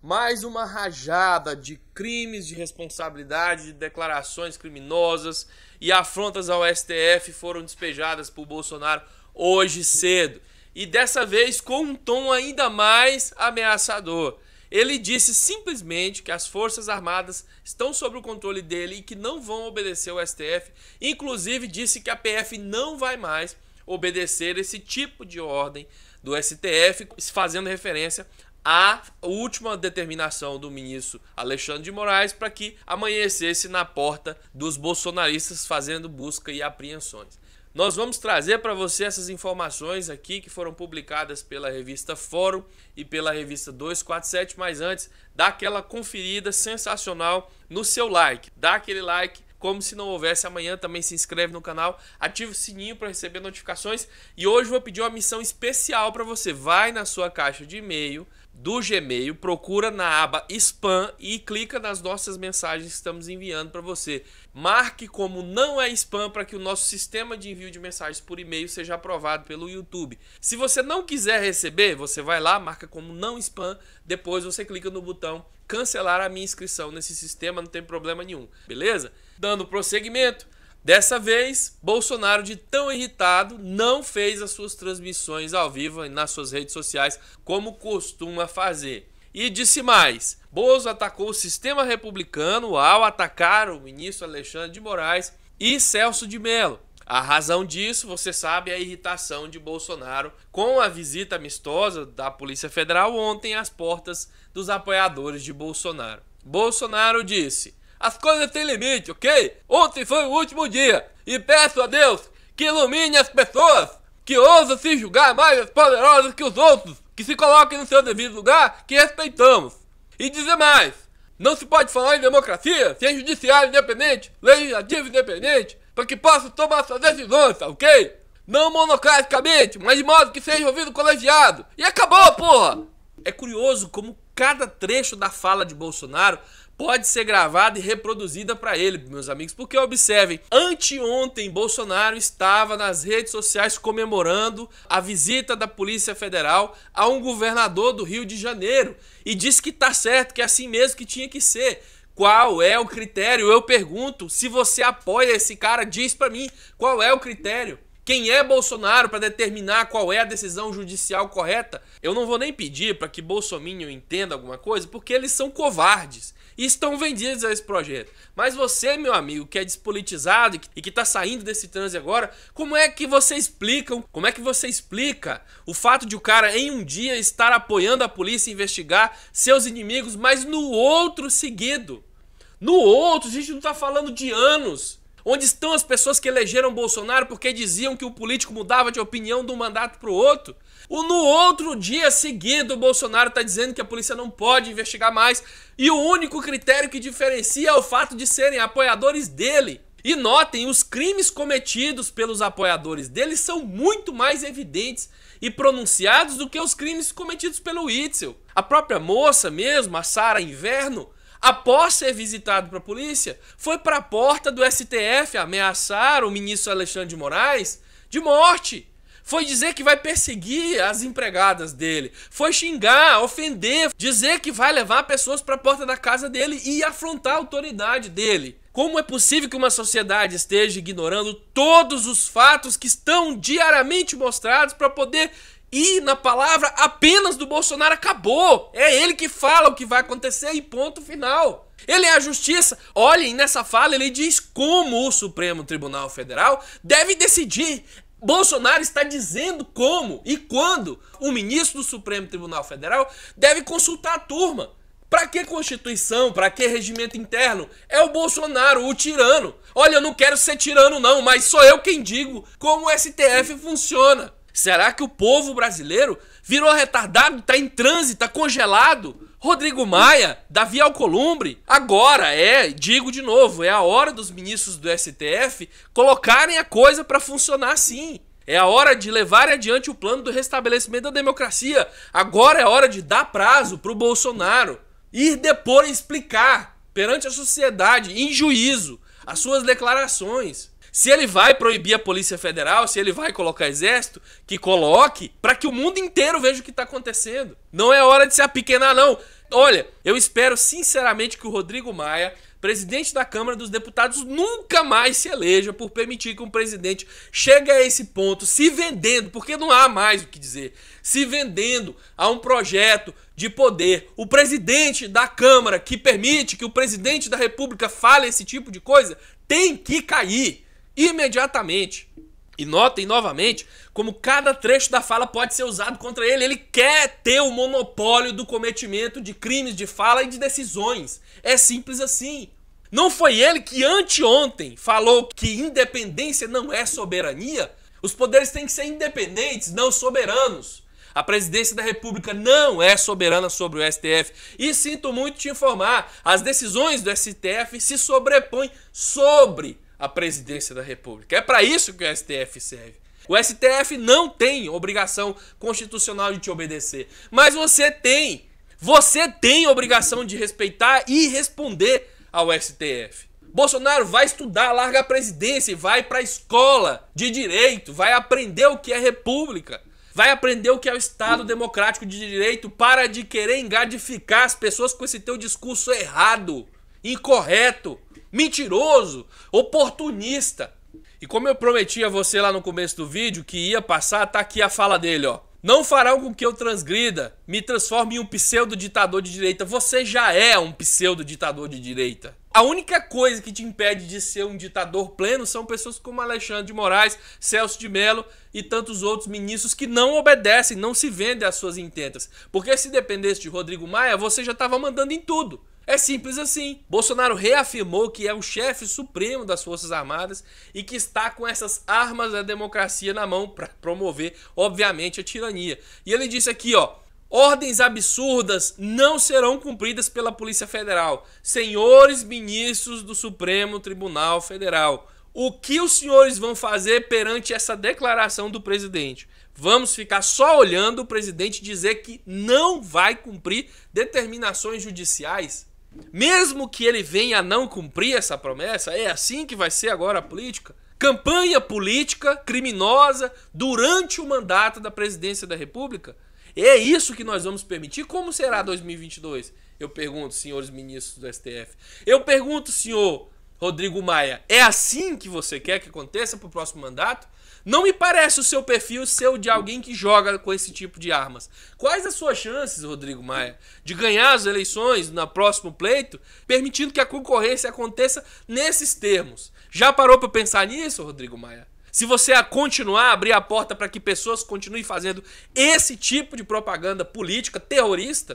Mais uma rajada de crimes de responsabilidade, de declarações criminosas e afrontas ao STF foram despejadas por Bolsonaro hoje cedo. E dessa vez com um tom ainda mais ameaçador. Ele disse simplesmente que as Forças Armadas estão sob o controle dele e que não vão obedecer o STF. Inclusive, disse que a PF não vai mais obedecer esse tipo de ordem do STF, fazendo referência a última determinação do ministro Alexandre de Moraes para que amanhecesse na porta dos bolsonaristas fazendo busca e apreensões. Nós vamos trazer para você essas informações aqui que foram publicadas pela revista Fórum e pela revista 247, mas antes, dá aquela conferida sensacional no seu like. Dá aquele like como se não houvesse amanhã. Também se inscreve no canal, ativa o sininho para receber notificações. E hoje vou pedir uma missão especial para você. Vai na sua caixa de e-mail do Gmail, procura na aba Spam e clica nas nossas mensagens que estamos enviando para você. Marque como não é spam para que o nosso sistema de envio de mensagens por e-mail seja aprovado pelo YouTube. Se você não quiser receber, você vai lá, marca como não spam, depois você clica no botão cancelar a minha inscrição nesse sistema, não tem problema nenhum, beleza? Dando prosseguimento, Dessa vez, Bolsonaro, de tão irritado, não fez as suas transmissões ao vivo e nas suas redes sociais como costuma fazer. E disse mais: Bozo atacou o sistema republicano ao atacar o ministro Alexandre de Moraes e Celso de Mello. A razão disso, você sabe, é a irritação de Bolsonaro com a visita amistosa da Polícia Federal ontem às portas dos apoiadores de Bolsonaro. Bolsonaro disse: as coisas têm limite, ok? Ontem foi o último dia e peço a Deus que ilumine as pessoas que ousam se julgar mais poderosas que os outros, que se coloquem no seu devido lugar, que respeitamos. E dizer mais: não se pode falar em democracia sem judiciário independente, legislativo independente, para que possam tomar suas decisões, ok? Não monocraticamente, mas de modo que seja ouvido colegiado. E acabou, porra! É curioso como cada trecho da fala de Bolsonaro pode ser gravada e reproduzida para ele, meus amigos, porque observem, anteontem Bolsonaro estava nas redes sociais comemorando a visita da Polícia Federal a um governador do Rio de Janeiro e disse que tá certo, que é assim mesmo que tinha que ser. Qual é o critério? Eu pergunto. Se você apoia esse cara, diz para mim qual é o critério. Quem é Bolsonaro para determinar qual é a decisão judicial correta? Eu não vou nem pedir para que Bolsonaro entenda alguma coisa, porque eles são covardes e estão vendidos a esse projeto. Mas você, meu amigo, que é despolitizado e que está saindo desse transe agora, como é que você explica? Como é que você explica o fato de o cara em um dia estar apoiando a polícia investigar seus inimigos, mas no outro seguido? No outro, a gente não está falando de anos. Onde estão as pessoas que elegeram Bolsonaro porque diziam que o político mudava de opinião de um mandato para o outro? O no outro dia seguido, o Bolsonaro está dizendo que a polícia não pode investigar mais e o único critério que diferencia é o fato de serem apoiadores dele. E notem, os crimes cometidos pelos apoiadores dele são muito mais evidentes e pronunciados do que os crimes cometidos pelo Itzel. A própria moça mesmo, a Sara Inverno, após ser visitado pela polícia, foi para a porta do STF ameaçar o ministro Alexandre de Moraes de morte. Foi dizer que vai perseguir as empregadas dele. Foi xingar, ofender, dizer que vai levar pessoas para a porta da casa dele e afrontar a autoridade dele. Como é possível que uma sociedade esteja ignorando todos os fatos que estão diariamente mostrados para poder e na palavra apenas do Bolsonaro acabou. É ele que fala o que vai acontecer e ponto final. Ele é a justiça. Olhem, nessa fala ele diz como o Supremo Tribunal Federal deve decidir. Bolsonaro está dizendo como e quando o ministro do Supremo Tribunal Federal deve consultar a turma. Para que Constituição? Para que regimento interno? É o Bolsonaro, o tirano. Olha, eu não quero ser tirano, não, mas sou eu quem digo como o STF funciona. Será que o povo brasileiro virou retardado, tá em transe, tá congelado? Rodrigo Maia, Davi Alcolumbre. Agora é, digo de novo, é a hora dos ministros do STF colocarem a coisa para funcionar sim. É a hora de levar adiante o plano do restabelecimento da democracia. Agora é a hora de dar prazo pro Bolsonaro ir depor e explicar perante a sociedade em juízo as suas declarações. Se ele vai proibir a Polícia Federal, se ele vai colocar exército, que coloque, para que o mundo inteiro veja o que está acontecendo. Não é hora de se apiquenar, não. Olha, eu espero sinceramente que o Rodrigo Maia, presidente da Câmara dos Deputados, nunca mais se eleja por permitir que um presidente chegue a esse ponto, se vendendo, porque não há mais o que dizer, se vendendo a um projeto de poder. O presidente da Câmara que permite que o presidente da República fale esse tipo de coisa tem que cair imediatamente. E notem novamente como cada trecho da fala pode ser usado contra ele. Ele quer ter o monopólio do cometimento de crimes de fala e de decisões. É simples assim. Não foi ele que anteontem falou que independência não é soberania? Os poderes têm que ser independentes, não soberanos. A presidência da República não é soberana sobre o STF. E sinto muito te informar, as decisões do STF se sobrepõem sobre a presidência da República. É para isso que o STF serve. O STF não tem obrigação constitucional de te obedecer, mas você tem. Você tem obrigação de respeitar e responder ao STF. Bolsonaro vai estudar, larga a presidência e vai para a escola de direito, vai aprender o que é república. Vai aprender o que é o Estado Democrático de Direito para de querer engadificar as pessoas com esse teu discurso errado, incorreto mentiroso, oportunista. E como eu prometi a você lá no começo do vídeo que ia passar, tá aqui a fala dele, ó. Não farão com que eu transgrida, me transforme em um pseudo-ditador de direita. Você já é um pseudo-ditador de direita. A única coisa que te impede de ser um ditador pleno são pessoas como Alexandre de Moraes, Celso de Mello e tantos outros ministros que não obedecem, não se vendem às suas intentas. Porque se dependesse de Rodrigo Maia, você já estava mandando em tudo. É simples assim. Bolsonaro reafirmou que é o chefe supremo das Forças Armadas e que está com essas armas da democracia na mão para promover, obviamente, a tirania. E ele disse aqui, ó. Ordens absurdas não serão cumpridas pela Polícia Federal. Senhores ministros do Supremo Tribunal Federal, o que os senhores vão fazer perante essa declaração do presidente? Vamos ficar só olhando o presidente dizer que não vai cumprir determinações judiciais? Mesmo que ele venha a não cumprir essa promessa, é assim que vai ser agora a política. Campanha política criminosa durante o mandato da presidência da República. É isso que nós vamos permitir? Como será 2022? Eu pergunto, senhores ministros do STF. Eu pergunto, senhor Rodrigo Maia, é assim que você quer que aconteça pro próximo mandato? Não me parece o seu perfil ser de alguém que joga com esse tipo de armas. Quais as suas chances, Rodrigo Maia, de ganhar as eleições na próximo pleito, permitindo que a concorrência aconteça nesses termos? Já parou para pensar nisso, Rodrigo Maia? Se você continuar a abrir a porta para que pessoas continuem fazendo esse tipo de propaganda política terrorista,